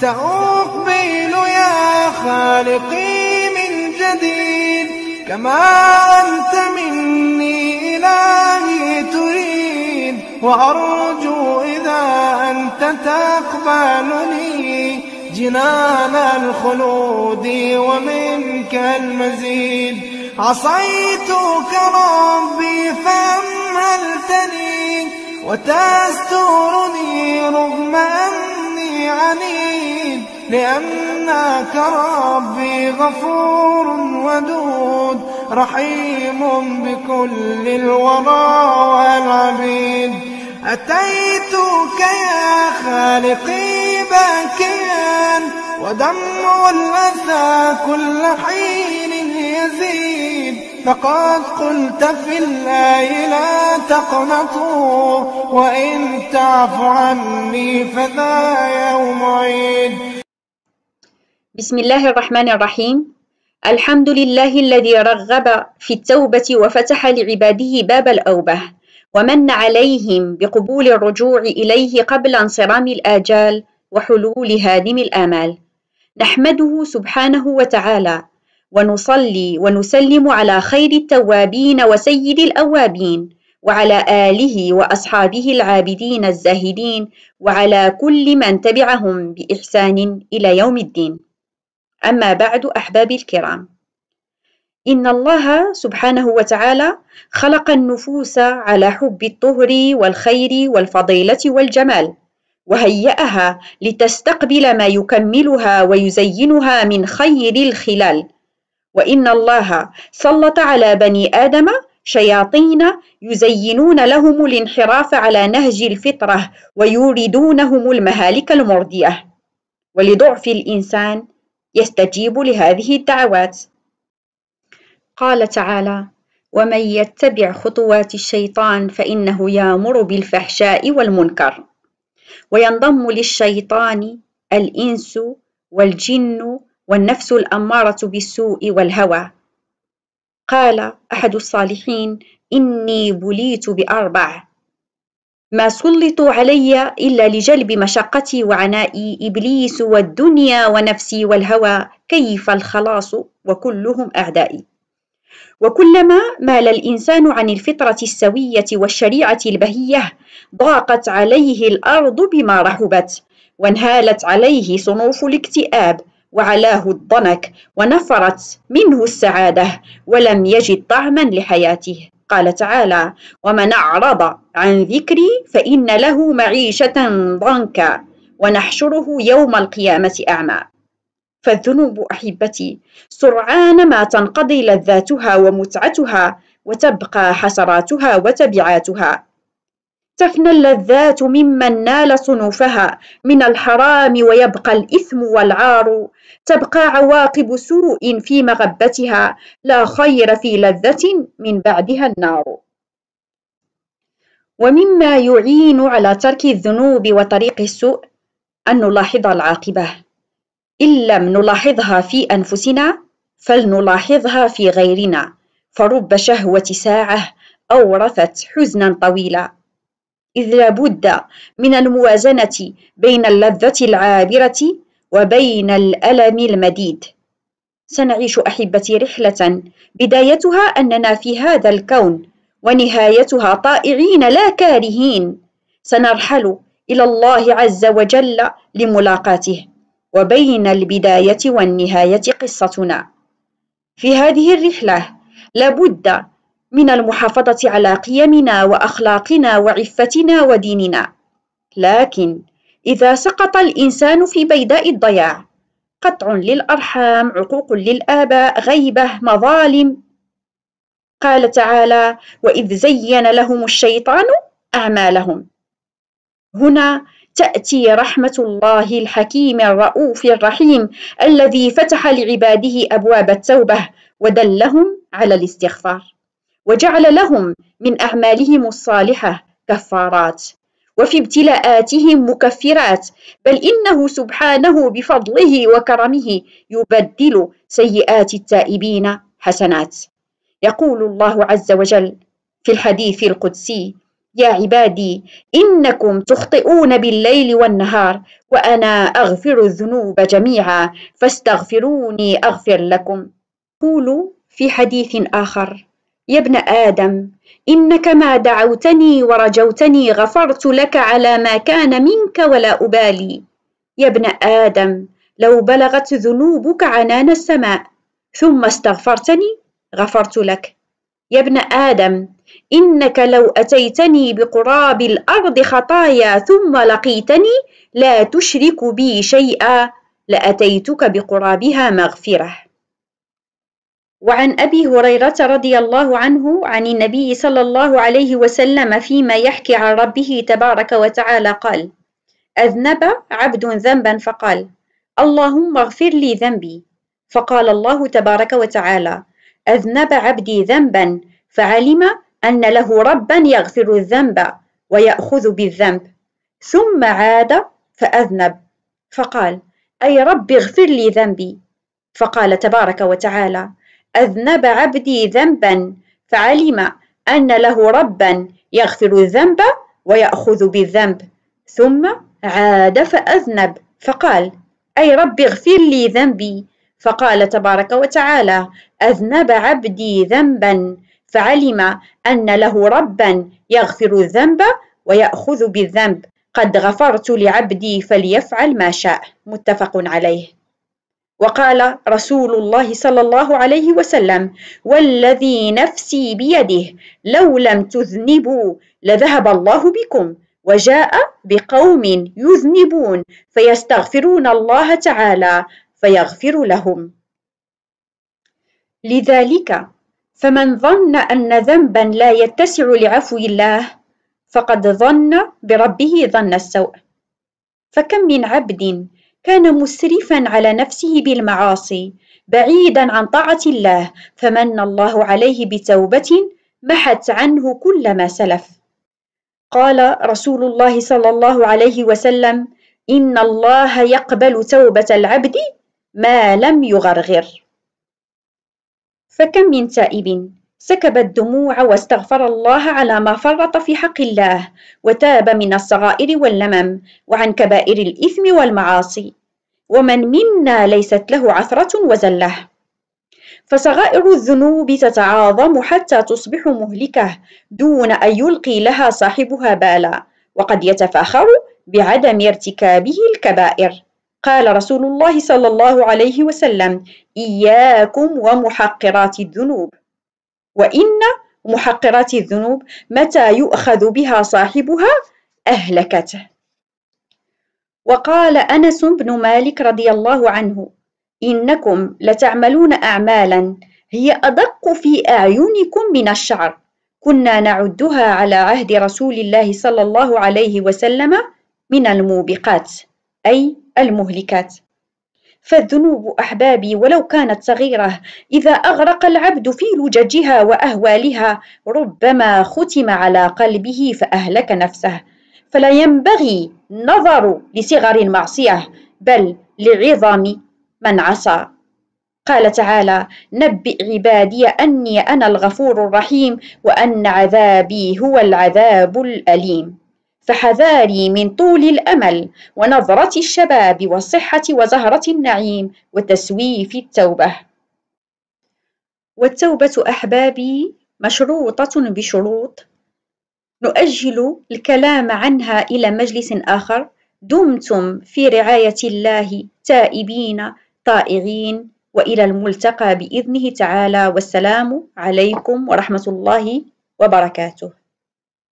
سأقبل يا خالقي من جديد كما أنت مني إلهي تريد وأرجو إذا أنت تقبلني جنان الخلود ومنك المزيد عصيتك ربي فأمهلتني وتسترني رغم أن عنيد لأنك ربي غفور ودود رحيم بكل الورى والعبيد أتيتك يا خالقي باكيا ودمع الأذى كل حين يزيد فقد قلت في الله لا تقنطوا وإن تعف عني فذا يوم عيد بسم الله الرحمن الرحيم الحمد لله الذي رغب في التوبة وفتح لعباده باب الأوبة ومن عليهم بقبول الرجوع إليه قبل انصرام الآجال وحلول هادم الآمال نحمده سبحانه وتعالى ونصلي ونسلم على خير التوابين وسيد الأوابين وعلى آله وأصحابه العابدين الزاهدين وعلى كل من تبعهم بإحسان إلى يوم الدين أما بعد أحبابي الكرام إن الله سبحانه وتعالى خلق النفوس على حب الطهر والخير والفضيلة والجمال وهيأها لتستقبل ما يكملها ويزينها من خير الخلال وإن الله سلط على بني آدم شياطين يزينون لهم الانحراف على نهج الفطرة ويوردونهم المهالك المردية ولضعف الإنسان يستجيب لهذه الدعوات قال تعالى ومن يتبع خطوات الشيطان فإنه يامر بالفحشاء والمنكر وينضم للشيطان الإنس والجن والنفس الأمارة بالسوء والهوى قال أحد الصالحين إني بليت بأربع ما سلطوا علي إلا لجلب مشقتي وعنائي إبليس والدنيا ونفسي والهوى كيف الخلاص وكلهم أعدائي وكلما مال الإنسان عن الفطرة السوية والشريعة البهية ضاقت عليه الأرض بما رحبت وانهالت عليه صنوف الاكتئاب وعلاه الضنك ونفرت منه السعادة ولم يجد طعما لحياته قال تعالى ومن أعرض عن ذكري فإن له معيشة ضنكا ونحشره يوم القيامة أعمى فالذنوب أحبتي سرعان ما تنقضي لذاتها ومتعتها وتبقى حسراتها وتبعاتها تفنى اللذات ممن نال صنوفها من الحرام ويبقى الإثم والعار تبقى عواقب سوء في مغبتها لا خير في لذة من بعدها النار ومما يعين على ترك الذنوب وطريق السوء أن نلاحظ العاقبة إن لم نلاحظها في أنفسنا فلنلاحظها في غيرنا فرب شهوة ساعة أورثت حزنا طويلا إذ لابد من الموازنة بين اللذة العابرة وبين الألم المديد سنعيش أحبتي رحلة بدايتها أننا في هذا الكون ونهايتها طائعين لا كارهين سنرحل إلى الله عز وجل لملاقاته وبين البداية والنهاية قصتنا في هذه الرحلة لابد من المحافظة على قيمنا وأخلاقنا وعفتنا وديننا لكن إذا سقط الإنسان في بيداء الضياع قطع للأرحام عقوق للآباء غيبة مظالم قال تعالى وإذ زين لهم الشيطان أعمالهم هنا تأتي رحمة الله الحكيم الرؤوف الرحيم الذي فتح لعباده أبواب التوبة ودلهم على الاستغفار وجعل لهم من أعمالهم الصالحة كفارات وفي ابتلاءاتهم مكفرات بل إنه سبحانه بفضله وكرمه يبدل سيئات التائبين حسنات يقول الله عز وجل في الحديث القدسي يا عبادي إنكم تخطئون بالليل والنهار وأنا أغفر الذنوب جميعا فاستغفروني أغفر لكم قولوا في حديث آخر يا ابن آدم إنك ما دعوتني ورجوتني غفرت لك على ما كان منك ولا أبالي يا ابن آدم لو بلغت ذنوبك عنان السماء ثم استغفرتني غفرت لك يا ابن آدم إنك لو أتيتني بقراب الأرض خطايا ثم لقيتني لا تشرك بي شيئا لأتيتك بقرابها مغفرة وعن أبي هريرة رضي الله عنه عن النبي صلى الله عليه وسلم فيما يحكي عن ربه تبارك وتعالى قال: أذنب عبد ذنبا فقال: اللهم اغفر لي ذنبي. فقال الله تبارك وتعالى: أذنب عبدي ذنبا فعلم أن له ربا يغفر الذنب ويأخذ بالذنب، ثم عاد فأذنب، فقال: أي رب اغفر لي ذنبي. فقال تبارك وتعالى: أذنب عبدي ذنبا فعلم أن له ربا يغفر الذنب ويأخذ بالذنب ثم عاد فأذنب فقال أي رب اغفر لي ذنبي فقال تبارك وتعالى أذنب عبدي ذنبا فعلم أن له ربا يغفر الذنب ويأخذ بالذنب قد غفرت لعبدي فليفعل ما شاء متفق عليه وقال رسول الله صلى الله عليه وسلم والذي نفسي بيده لو لم تذنبوا لذهب الله بكم وجاء بقوم يذنبون فيستغفرون الله تعالى فيغفر لهم لذلك فمن ظن ان ذنبا لا يتسع لعفو الله فقد ظن بربه ظن السوء فكم من عبد كان مسرفا على نفسه بالمعاصي بعيدا عن طاعه الله فمن الله عليه بتوبه محت عنه كل ما سلف قال رسول الله صلى الله عليه وسلم ان الله يقبل توبه العبد ما لم يغرغر فكم من تائب سكب الدموع واستغفر الله على ما فرط في حق الله وتاب من الصغائر واللمم وعن كبائر الاثم والمعاصي ومن منا ليست له عثرة وزله فصغائر الذنوب تتعاظم حتى تصبح مهلكة دون أن يلقي لها صاحبها بالا وقد يتفاخر بعدم ارتكابه الكبائر قال رسول الله صلى الله عليه وسلم إياكم ومحقرات الذنوب وإن محقرات الذنوب متى يؤخذ بها صاحبها أهلكته وقال أنس بن مالك رضي الله عنه: إنكم لتعملون أعمالا هي أدق في أعينكم من الشعر، كنا نعدها على عهد رسول الله صلى الله عليه وسلم من الموبقات، أي المهلكات. فالذنوب أحبابي ولو كانت صغيرة إذا أغرق العبد في لججها وأهوالها ربما ختم على قلبه فأهلك نفسه فلا ينبغي النظر لصغر المعصية بل لعظم من عصى قال تعالى نبئ عبادي أني أنا الغفور الرحيم وأن عذابي هو العذاب الأليم فحذاري من طول الأمل ونظرة الشباب والصحة وزهرة النعيم وتسويف التوبة والتوبة أحبابي مشروطة بشروط نؤجل الكلام عنها إلى مجلس آخر دمتم في رعاية الله تائبين طائعين وإلى الملتقى بإذنه تعالى والسلام عليكم ورحمة الله وبركاته